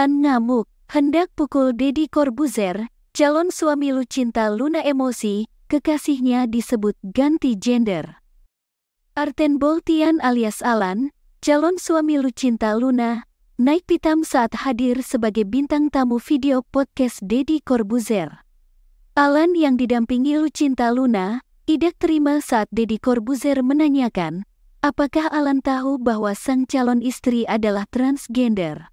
Dahlan ngamuk, hendak pukul Deddy Corbuzier, calon suami Lucinta Luna emosi, kekasihnya disebut ganti gender. Arten Boltian alias Alan, calon suami Lucinta Luna, naik pitam saat hadir sebagai bintang tamu video podcast Deddy Corbuzier. Alan yang didampingi Lucinta Luna, tidak terima saat Deddy Corbuzier menanyakan, apakah Alan tahu bahwa sang calon istri adalah transgender.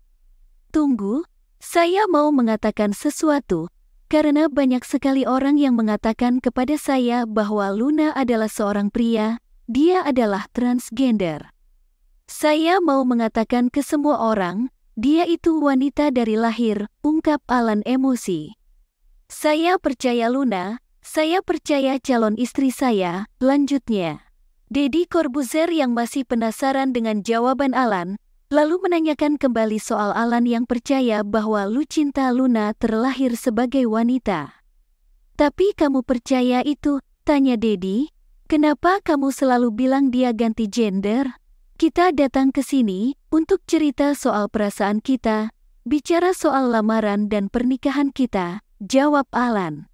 Tunggu, saya mau mengatakan sesuatu, karena banyak sekali orang yang mengatakan kepada saya bahwa Luna adalah seorang pria, dia adalah transgender. Saya mau mengatakan ke semua orang, dia itu wanita dari lahir, ungkap Alan emosi. Saya percaya Luna, saya percaya calon istri saya, lanjutnya. Deddy Corbuzier yang masih penasaran dengan jawaban Alan, lalu menanyakan kembali soal Alan yang percaya bahwa Lucinta Luna terlahir sebagai wanita. Tapi kamu percaya itu? Tanya Dedi. Kenapa kamu selalu bilang dia ganti gender? Kita datang ke sini untuk cerita soal perasaan kita, bicara soal lamaran dan pernikahan kita, jawab Alan.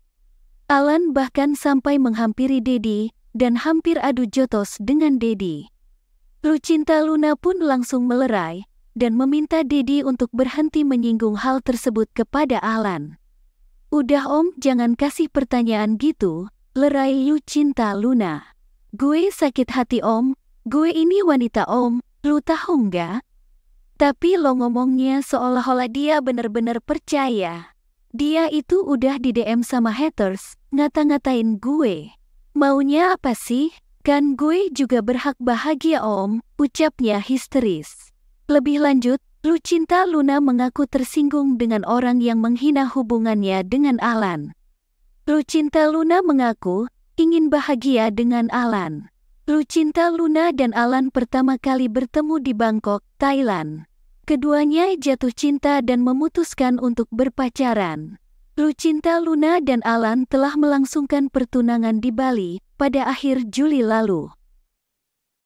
Alan bahkan sampai menghampiri Dedi dan hampir adu jotos dengan Dedi. Lucinta Luna pun langsung melerai dan meminta Didi untuk berhenti menyinggung hal tersebut kepada Alan. Udah om jangan kasih pertanyaan gitu, lerai Lucinta Luna. Gue sakit hati om, gue ini wanita om, lu tahu nggak? Tapi lo ngomongnya seolah-olah dia benar-benar percaya. Dia itu udah di DM sama haters, ngata-ngatain gue. Maunya apa sih? Kan gue juga berhak bahagia om, ucapnya histeris. Lebih lanjut, Lucinta Luna mengaku tersinggung dengan orang yang menghina hubungannya dengan Alan. Lucinta Luna mengaku ingin bahagia dengan Alan. Lucinta Luna dan Alan pertama kali bertemu di Bangkok, Thailand. Keduanya jatuh cinta dan memutuskan untuk berpacaran. Lucinta Luna dan Alan telah melangsungkan pertunangan di Bali, pada akhir Juli lalu.